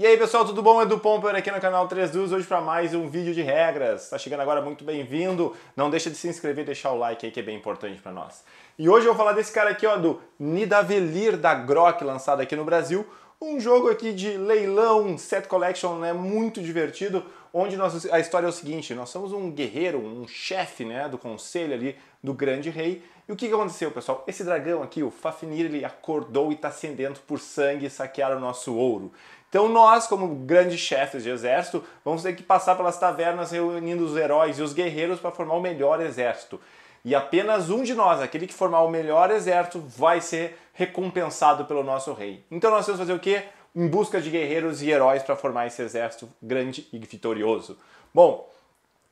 E aí pessoal, tudo bom? Edu Pomper aqui no canal 3 Dus, hoje para mais um vídeo de regras. Tá chegando agora, muito bem-vindo. Não deixa de se inscrever e deixar o like aí que é bem importante para nós. E hoje eu vou falar desse cara aqui, ó, do Nidavellir da Grok, lançado aqui no Brasil. Um jogo aqui de leilão, set collection, né, muito divertido, onde nós, a história é o seguinte, nós somos um guerreiro, um chefe, né, do conselho ali, do grande rei, e o que, que aconteceu, pessoal? Esse dragão aqui, o Fafnir, ele acordou e está acendendo por sangue e saquear o nosso ouro. Então nós, como grandes chefes de exército, vamos ter que passar pelas tavernas reunindo os heróis e os guerreiros para formar o melhor exército. E apenas um de nós, aquele que formar o melhor exército, vai ser recompensado pelo nosso rei. Então nós temos que fazer o quê? Em busca de guerreiros e heróis para formar esse exército grande e vitorioso. Bom,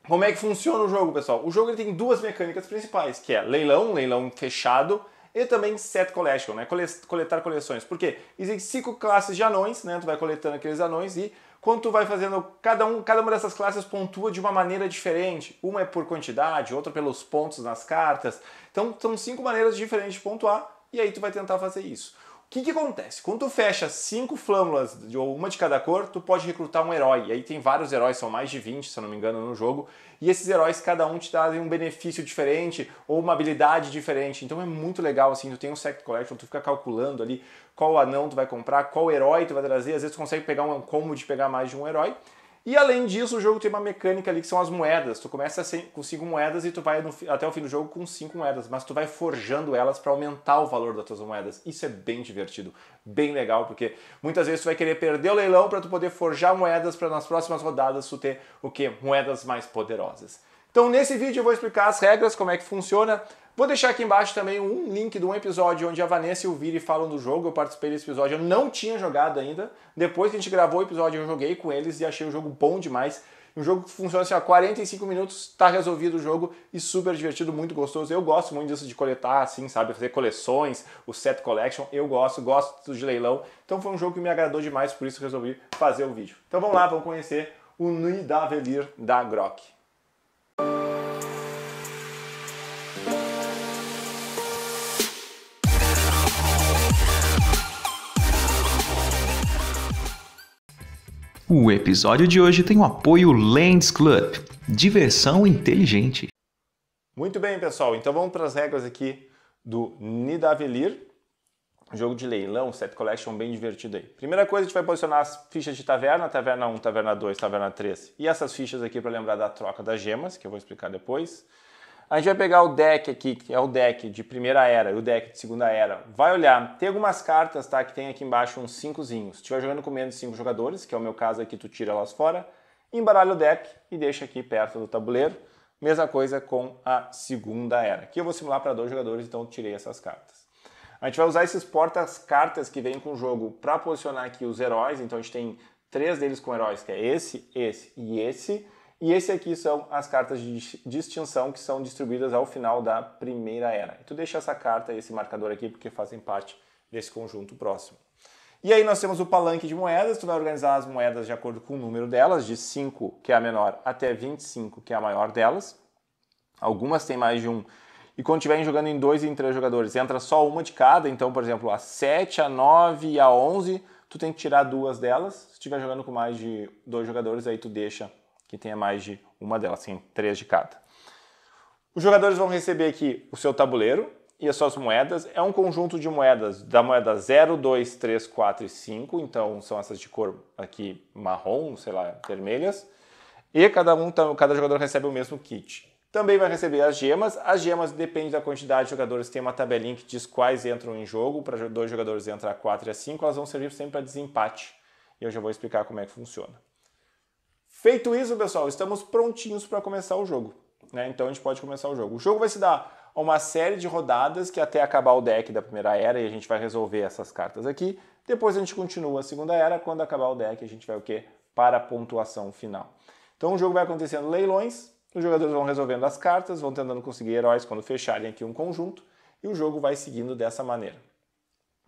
como é que funciona o jogo, pessoal? O jogo tem duas mecânicas principais, que é leilão, leilão fechado e também set collection, né? coletar coleções. Porque existem cinco classes de anões, né? Tu vai coletando aqueles anões e quando tu vai fazendo cada um, cada uma dessas classes pontua de uma maneira diferente. Uma é por quantidade, outra pelos pontos nas cartas. Então são cinco maneiras diferentes de pontuar e aí tu vai tentar fazer isso. O que, que acontece? Quando tu fecha cinco flâmulas, ou uma de cada cor, tu pode recrutar um herói. E aí tem vários heróis, são mais de 20, se eu não me engano, no jogo. E esses heróis, cada um te dá um benefício diferente ou uma habilidade diferente. Então é muito legal, assim, tu tem um Sect Collection, tu fica calculando ali qual anão tu vai comprar, qual herói tu vai trazer. Às vezes tu consegue pegar um é combo de pegar mais de um herói. E além disso, o jogo tem uma mecânica ali que são as moedas. Tu começa com cinco moedas e tu vai no, até o fim do jogo com cinco moedas, mas tu vai forjando elas para aumentar o valor das tuas moedas. Isso é bem divertido, bem legal, porque muitas vezes tu vai querer perder o leilão para tu poder forjar moedas para nas próximas rodadas tu ter o que moedas mais poderosas. Então nesse vídeo eu vou explicar as regras, como é que funciona, Vou deixar aqui embaixo também um link de um episódio onde a Vanessa e o Viri falam do jogo. Eu participei desse episódio, eu não tinha jogado ainda. Depois que a gente gravou o episódio, eu joguei com eles e achei o jogo bom demais. Um jogo que funciona assim, ó, 45 minutos, tá resolvido o jogo e super divertido, muito gostoso. Eu gosto muito disso de coletar, assim, sabe? Fazer coleções, o set collection, eu gosto, gosto de leilão. Então foi um jogo que me agradou demais, por isso resolvi fazer o vídeo. Então vamos lá, vamos conhecer o da d'Avelir da Grok. O episódio de hoje tem o apoio Lands Club, diversão inteligente. Muito bem, pessoal. Então vamos para as regras aqui do Nidavellir, jogo de leilão, set collection bem divertido aí. Primeira coisa, a gente vai posicionar as fichas de taverna, taverna 1, taverna 2, taverna 3 e essas fichas aqui para lembrar da troca das gemas, que eu vou explicar depois. A gente vai pegar o deck aqui, que é o deck de primeira era e o deck de segunda era. Vai olhar, tem algumas cartas, tá? Que tem aqui embaixo uns 5 Se estiver jogando com menos de 5 jogadores, que é o meu caso aqui, tu tira elas fora, embaralha o deck e deixa aqui perto do tabuleiro. Mesma coisa com a segunda era. Aqui eu vou simular para dois jogadores, então tirei essas cartas. A gente vai usar esses portas-cartas que vêm com o jogo para posicionar aqui os heróis. Então a gente tem três deles com heróis, que é esse, esse e esse e esse aqui são as cartas de distinção que são distribuídas ao final da primeira era. E tu deixa essa carta e esse marcador aqui porque fazem parte desse conjunto próximo. E aí nós temos o palanque de moedas, tu vai organizar as moedas de acordo com o número delas, de 5, que é a menor, até 25, que é a maior delas. Algumas têm mais de um. E quando estiverem jogando em dois e em três jogadores, entra só uma de cada. Então, por exemplo, a 7, a 9 e a 11, tu tem que tirar duas delas. Se estiver jogando com mais de dois jogadores, aí tu deixa que tenha mais de uma delas, assim, três de cada. Os jogadores vão receber aqui o seu tabuleiro e as suas moedas. É um conjunto de moedas, da moeda 0, 2, 3, 4 e 5, então são essas de cor aqui marrom, sei lá, vermelhas. E cada um, então, cada jogador recebe o mesmo kit. Também vai receber as gemas. As gemas depende da quantidade de jogadores. Tem uma tabelinha que diz quais entram em jogo. Para dois jogadores entrar 4 e a 5, elas vão servir sempre para desempate. E eu já vou explicar como é que funciona. Feito isso, pessoal, estamos prontinhos para começar o jogo. Né? Então a gente pode começar o jogo. O jogo vai se dar uma série de rodadas que até acabar o deck da primeira era e a gente vai resolver essas cartas aqui. Depois a gente continua a segunda era. Quando acabar o deck, a gente vai o quê? Para a pontuação final. Então o jogo vai acontecendo leilões, os jogadores vão resolvendo as cartas, vão tentando conseguir heróis quando fecharem aqui um conjunto, e o jogo vai seguindo dessa maneira.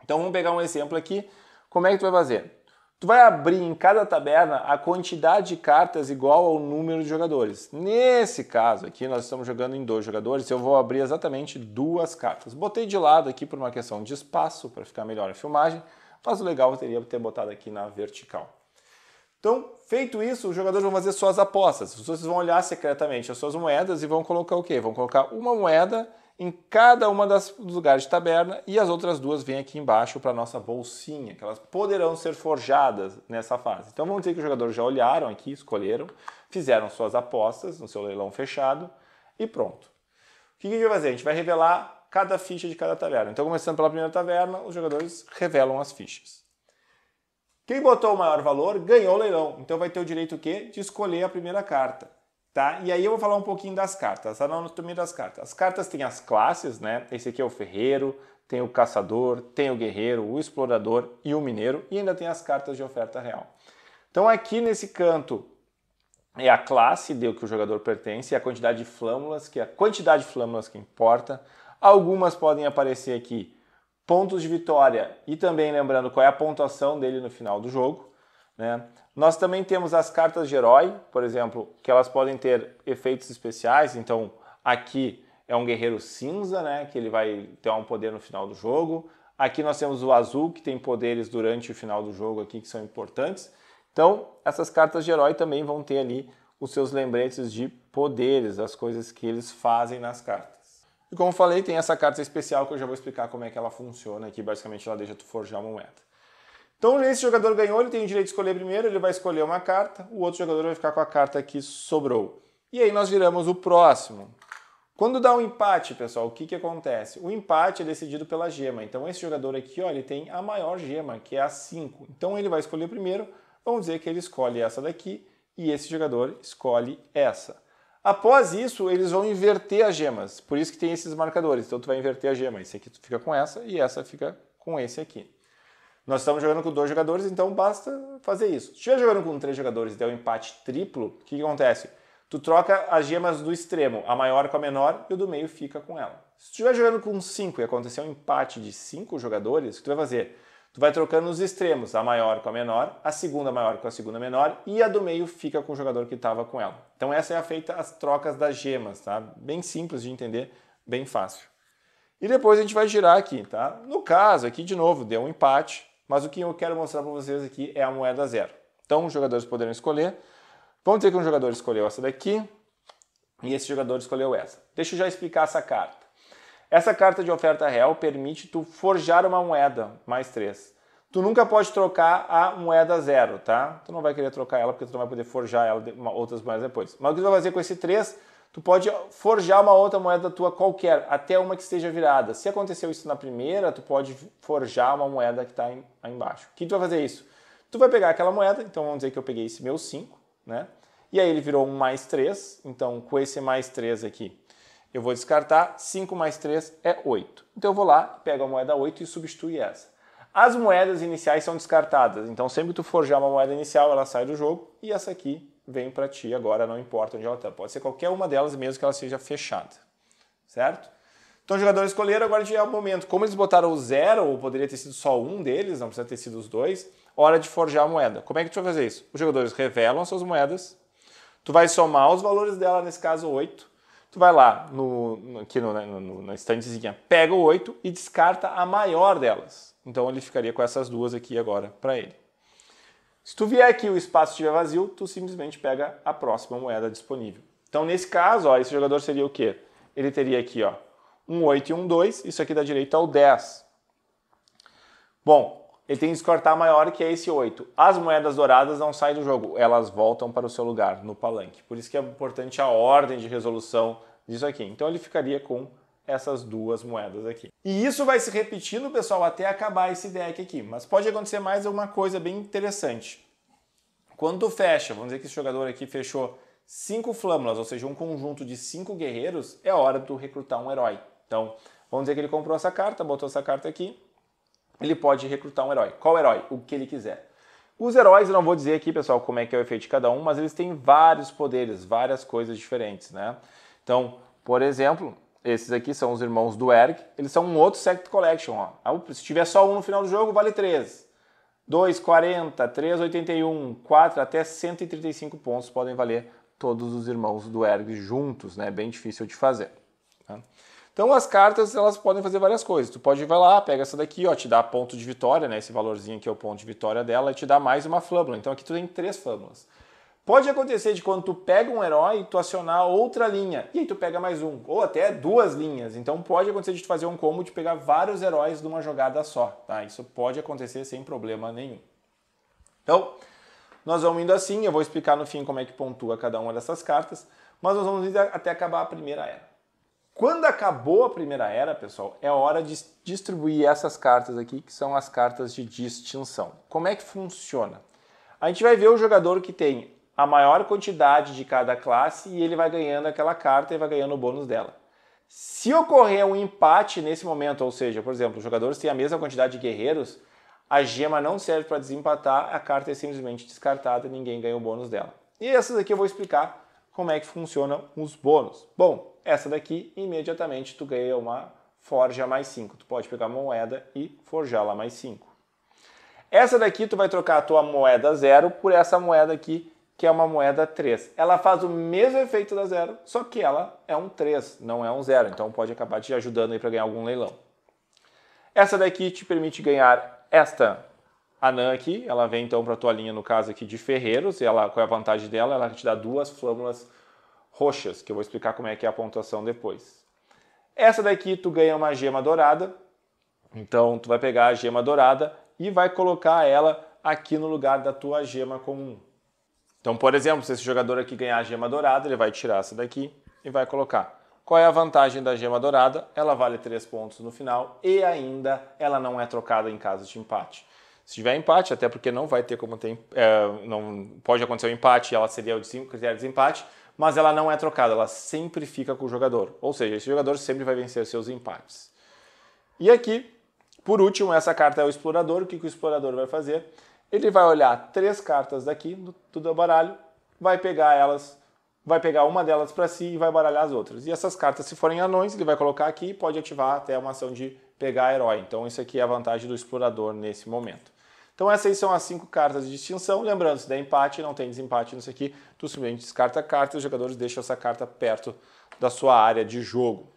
Então vamos pegar um exemplo aqui. Como é que tu vai fazer? Tu vai abrir em cada taberna a quantidade de cartas igual ao número de jogadores. Nesse caso aqui, nós estamos jogando em dois jogadores, eu vou abrir exatamente duas cartas. Botei de lado aqui por uma questão de espaço, para ficar melhor a filmagem, mas o legal teria ter botado aqui na vertical. Então, feito isso, os jogadores vão fazer suas apostas. Vocês vão olhar secretamente as suas moedas e vão colocar o quê? Vão colocar uma moeda em cada uma das dos lugares de taberna e as outras duas vêm aqui embaixo para nossa bolsinha, que elas poderão ser forjadas nessa fase. Então vamos dizer que os jogadores já olharam aqui, escolheram, fizeram suas apostas no seu leilão fechado e pronto. O que a gente vai fazer? A gente vai revelar cada ficha de cada taverna. Então começando pela primeira taverna, os jogadores revelam as fichas. Quem botou o maior valor ganhou o leilão. Então vai ter o direito o quê? De escolher a primeira carta. Tá? E aí eu vou falar um pouquinho das cartas, a anatomia das cartas. As cartas têm as classes, né? Esse aqui é o ferreiro, tem o caçador, tem o guerreiro, o explorador e o mineiro, e ainda tem as cartas de oferta real. Então aqui nesse canto é a classe de que o jogador pertence, é a quantidade de flâmulas, que é a quantidade de flâmulas que importa. Algumas podem aparecer aqui pontos de vitória e também lembrando qual é a pontuação dele no final do jogo. Né? Nós também temos as cartas de herói, por exemplo, que elas podem ter efeitos especiais. Então, aqui é um guerreiro cinza, né, que ele vai ter um poder no final do jogo. Aqui nós temos o azul, que tem poderes durante o final do jogo aqui que são importantes. Então, essas cartas de herói também vão ter ali os seus lembretes de poderes, as coisas que eles fazem nas cartas. E como falei, tem essa carta especial que eu já vou explicar como é que ela funciona aqui. Basicamente, ela deixa tu forjar uma moeda. Então, esse jogador ganhou, ele tem o direito de escolher primeiro, ele vai escolher uma carta, o outro jogador vai ficar com a carta que sobrou. E aí nós viramos o próximo. Quando dá um empate, pessoal, o que, que acontece? O empate é decidido pela gema. Então, esse jogador aqui, ó, ele tem a maior gema, que é a 5. Então, ele vai escolher primeiro. Vamos dizer que ele escolhe essa daqui e esse jogador escolhe essa. Após isso, eles vão inverter as gemas. Por isso que tem esses marcadores. Então, tu vai inverter a gema. Esse aqui tu fica com essa e essa fica com esse aqui. Nós estamos jogando com dois jogadores, então basta fazer isso. Se estiver jogando com três jogadores e der um empate triplo, o que, que acontece? Tu troca as gemas do extremo, a maior com a menor, e o do meio fica com ela. Se estiver jogando com cinco e acontecer um empate de cinco jogadores, o que tu vai fazer? Tu vai trocando os extremos, a maior com a menor, a segunda maior com a segunda menor, e a do meio fica com o jogador que estava com ela. Então essa é a feita as trocas das gemas, tá? Bem simples de entender, bem fácil. E depois a gente vai girar aqui, tá? No caso aqui, de novo, deu um empate, mas o que eu quero mostrar para vocês aqui é a moeda zero. Então os jogadores poderão escolher. Vamos dizer que um jogador escolheu essa daqui e esse jogador escolheu essa. Deixa eu já explicar essa carta. Essa carta de oferta real permite tu forjar uma moeda, mais três. Tu nunca pode trocar a moeda zero, tá? Tu não vai querer trocar ela porque tu não vai poder forjar ela outras moedas depois. Mas o que tu vai fazer com esse 3? tu pode forjar uma outra moeda tua qualquer, até uma que esteja virada. Se aconteceu isso na primeira, tu pode forjar uma moeda que está aí embaixo. O que tu vai fazer isso? Tu vai pegar aquela moeda, então vamos dizer que eu peguei esse meu 5, né? E aí ele virou um mais 3, então com esse mais 3 aqui, eu vou descartar, 5 mais 3 é 8. Então eu vou lá, pego a moeda 8 e substitui essa. As moedas iniciais são descartadas, então sempre que tu forjar uma moeda inicial, ela sai do jogo, e essa aqui vem para ti agora, não importa onde ela está. Pode ser qualquer uma delas, mesmo que ela seja fechada, certo? Então, o jogador escolheram, agora já é o momento. Como eles botaram o zero, ou poderia ter sido só um deles, não precisa ter sido os dois, hora de forjar a moeda. Como é que tu vai fazer isso? Os jogadores revelam suas moedas, tu vai somar os valores dela, nesse caso 8, tu vai lá no, no aqui no, né, no, na estantezinha, pega o 8 e descarta a maior delas. Então, ele ficaria com essas duas aqui agora para ele. Se tu vier aqui e o espaço estiver vazio, tu simplesmente pega a próxima moeda disponível. Então, nesse caso, ó, esse jogador seria o quê? Ele teria aqui ó, um 8 e um 2, isso aqui dá direito é ao 10. Bom, ele tem que descortar tá maior, que é esse 8. As moedas douradas não saem do jogo, elas voltam para o seu lugar no palanque. Por isso que é importante a ordem de resolução disso aqui. Então, ele ficaria com essas duas moedas aqui. E isso vai se repetindo, pessoal, até acabar esse deck aqui. Mas pode acontecer mais uma coisa bem interessante. Quando fecha, vamos dizer que esse jogador aqui fechou cinco flâmulas, ou seja, um conjunto de cinco guerreiros, é hora de recrutar um herói. Então, vamos dizer que ele comprou essa carta, botou essa carta aqui, ele pode recrutar um herói. Qual herói? O que ele quiser. Os heróis, eu não vou dizer aqui, pessoal, como é que é o efeito de cada um, mas eles têm vários poderes, várias coisas diferentes, né? Então, por exemplo, esses aqui são os irmãos do Erg. Eles são um outro Sect Collection. Ó. Ah, se tiver só um no final do jogo, vale 3. 2, 40, 3, 81, 4, até 135 pontos podem valer todos os irmãos do Erg juntos. né? bem difícil de fazer. Tá? Então as cartas elas podem fazer várias coisas. Tu pode ir lá, pega essa daqui, ó, te dá ponto de vitória, né? Esse valorzinho aqui é o ponto de vitória dela, e te dá mais uma flâmula. Então aqui tu tem três flâmulas. Pode acontecer de quando tu pega um herói, tu acionar outra linha, e aí tu pega mais um, ou até duas linhas. Então pode acontecer de tu fazer um combo de pegar vários heróis numa jogada só, tá? Isso pode acontecer sem problema nenhum. Então, nós vamos indo assim, eu vou explicar no fim como é que pontua cada uma dessas cartas, mas nós vamos indo até acabar a primeira era. Quando acabou a primeira era, pessoal, é hora de distribuir essas cartas aqui, que são as cartas de distinção. Como é que funciona? A gente vai ver o jogador que tem a maior quantidade de cada classe e ele vai ganhando aquela carta e vai ganhando o bônus dela. Se ocorrer um empate nesse momento, ou seja, por exemplo, os jogadores têm a mesma quantidade de guerreiros, a gema não serve para desempatar, a carta é simplesmente descartada e ninguém ganha o bônus dela. E essas aqui eu vou explicar como é que funcionam os bônus. Bom, essa daqui, imediatamente, tu ganha uma forja mais 5. Tu pode pegar uma moeda e forjá-la mais 5. Essa daqui, tu vai trocar a tua moeda zero por essa moeda aqui, que é uma moeda 3. Ela faz o mesmo efeito da zero, só que ela é um 3, não é um zero. Então pode acabar te ajudando aí para ganhar algum leilão. Essa daqui te permite ganhar esta anã aqui. Ela vem então para a tua linha, no caso aqui, de ferreiros. E ela, qual é a vantagem dela? Ela te dá duas flâmulas roxas, que eu vou explicar como é que é a pontuação depois. Essa daqui tu ganha uma gema dourada. Então tu vai pegar a gema dourada e vai colocar ela aqui no lugar da tua gema comum. Então, por exemplo, se esse jogador aqui ganhar a gema dourada, ele vai tirar essa daqui e vai colocar. Qual é a vantagem da gema dourada? Ela vale 3 pontos no final e ainda ela não é trocada em caso de empate. Se tiver empate, até porque não vai ter como ter. É, não, pode acontecer o um empate, ela seria o critério de desempate, mas ela não é trocada, ela sempre fica com o jogador. Ou seja, esse jogador sempre vai vencer seus empates. E aqui, por último, essa carta é o explorador. O que, que o explorador vai fazer? Ele vai olhar três cartas daqui do, do é baralho, vai pegar elas, vai pegar uma delas para si e vai baralhar as outras. E essas cartas, se forem anões, ele vai colocar aqui e pode ativar até uma ação de pegar herói. Então isso aqui é a vantagem do explorador nesse momento. Então essas são as cinco cartas de distinção. Lembrando, se der empate, não tem desempate nisso aqui, tu simplesmente descarta a carta e os jogadores deixam essa carta perto da sua área de jogo.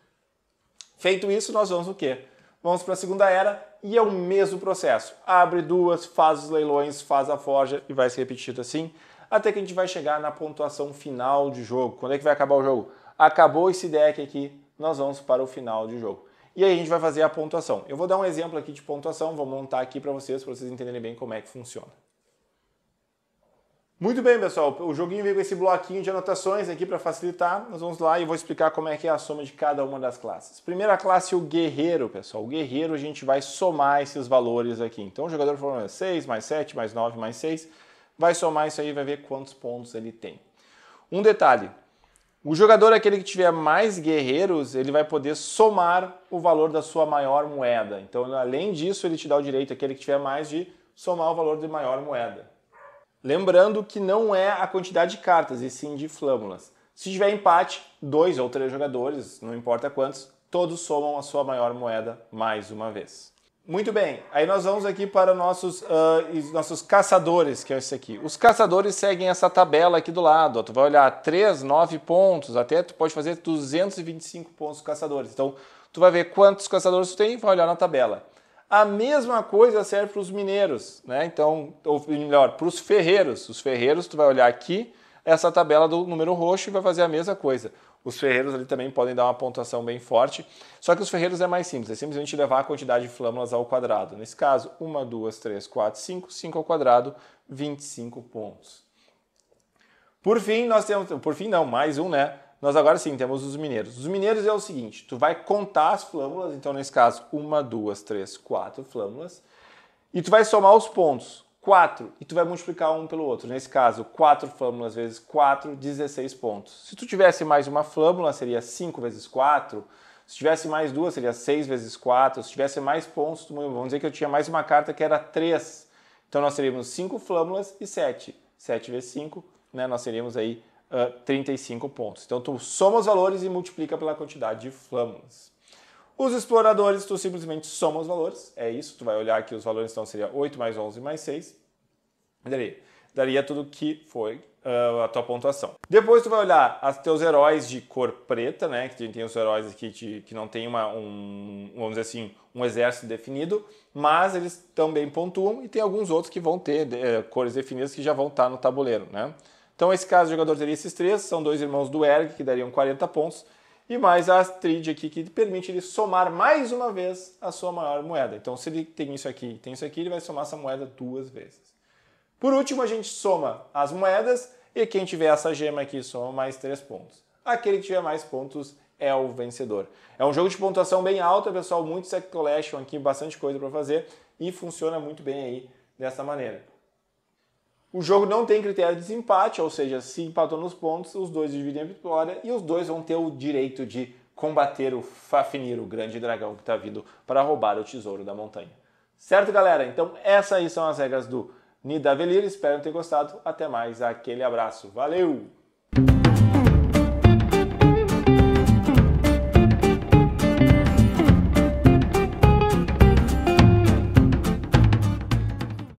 Feito isso, nós vamos o quê? Vamos para a segunda era e é o mesmo processo. Abre duas, faz os leilões, faz a forja e vai se repetindo assim até que a gente vai chegar na pontuação final de jogo. Quando é que vai acabar o jogo? Acabou esse deck aqui, nós vamos para o final de jogo. E aí a gente vai fazer a pontuação. Eu vou dar um exemplo aqui de pontuação, vou montar aqui para vocês, para vocês entenderem bem como é que funciona. Muito bem, pessoal. O joguinho veio com esse bloquinho de anotações aqui para facilitar. Nós vamos lá e vou explicar como é que é a soma de cada uma das classes. Primeira classe, o guerreiro, pessoal. O guerreiro, a gente vai somar esses valores aqui. Então, o jogador falou 6, é, mais 7, mais 9, mais 6. Vai somar isso aí e vai ver quantos pontos ele tem. Um detalhe. O jogador, aquele que tiver mais guerreiros, ele vai poder somar o valor da sua maior moeda. Então, além disso, ele te dá o direito, aquele que tiver mais, de somar o valor de maior moeda. Lembrando que não é a quantidade de cartas, e sim de flâmulas. Se tiver empate, dois ou três jogadores, não importa quantos, todos somam a sua maior moeda mais uma vez. Muito bem, aí nós vamos aqui para nossos, uh, nossos caçadores, que é esse aqui. Os caçadores seguem essa tabela aqui do lado. Ó. Tu vai olhar 3, 9 pontos, até tu pode fazer 225 pontos caçadores. Então, tu vai ver quantos caçadores tu tem e vai olhar na tabela. A mesma coisa serve para os mineiros, né? Então, ou melhor, para os ferreiros. Os ferreiros, tu vai olhar aqui essa tabela do número roxo e vai fazer a mesma coisa. Os ferreiros ali também podem dar uma pontuação bem forte, só que os ferreiros é mais simples, é simplesmente levar a quantidade de flâmulas ao quadrado. Nesse caso, 1, 2, 3, 4, 5, 5 ao quadrado, 25 pontos. Por fim, nós temos, por fim não, mais um, né? Nós agora sim temos os mineiros. Os mineiros é o seguinte: tu vai contar as flâmulas, então nesse caso, uma, duas, três, quatro flâmulas, e tu vai somar os pontos. 4 e tu vai multiplicar um pelo outro. Nesse caso, 4 flâmulas vezes 4, 16 pontos. Se tu tivesse mais uma flâmula, seria 5 vezes 4. Se tivesse mais duas, seria 6 vezes 4. Se tivesse mais pontos, vamos dizer que eu tinha mais uma carta que era 3. Então nós teríamos 5 flâmulas e 7. 7 vezes 5, né? nós teríamos aí uh, ah, 35 pontos. Então tu soma os valores e multiplica pela quantidade de flâmulas. Os exploradores, tu simplesmente soma os valores, é isso, tu vai olhar que os valores então seria 8 mais 11 mais 6, daria, daria tudo que foi uh, a tua pontuação. Depois tu vai olhar os teus heróis de cor preta, né, que tem os heróis aqui de, que não tem uma, um, vamos dizer assim, um exército definido, mas eles também pontuam e tem alguns outros que vão ter uh, cores definidas que já vão estar no tabuleiro, né. Então, esse caso, o jogador teria esses três, são dois irmãos do Erg, que dariam 40 pontos, e mais a Astrid aqui, que permite ele somar mais uma vez a sua maior moeda. Então, se ele tem isso aqui e tem isso aqui, ele vai somar essa moeda duas vezes. Por último, a gente soma as moedas, e quem tiver essa gema aqui soma mais três pontos. Aquele que tiver mais pontos é o vencedor. É um jogo de pontuação bem alta, pessoal, muito set collection aqui, bastante coisa para fazer e funciona muito bem aí dessa maneira. O jogo não tem critério de desempate, ou seja, se empatou nos pontos, os dois dividem a vitória e os dois vão ter o direito de combater o Fafnir, o grande dragão que está vindo para roubar o tesouro da montanha. Certo, galera? Então essas aí são as regras do Nidavellir. Espero ter gostado. Até mais. Aquele abraço. Valeu!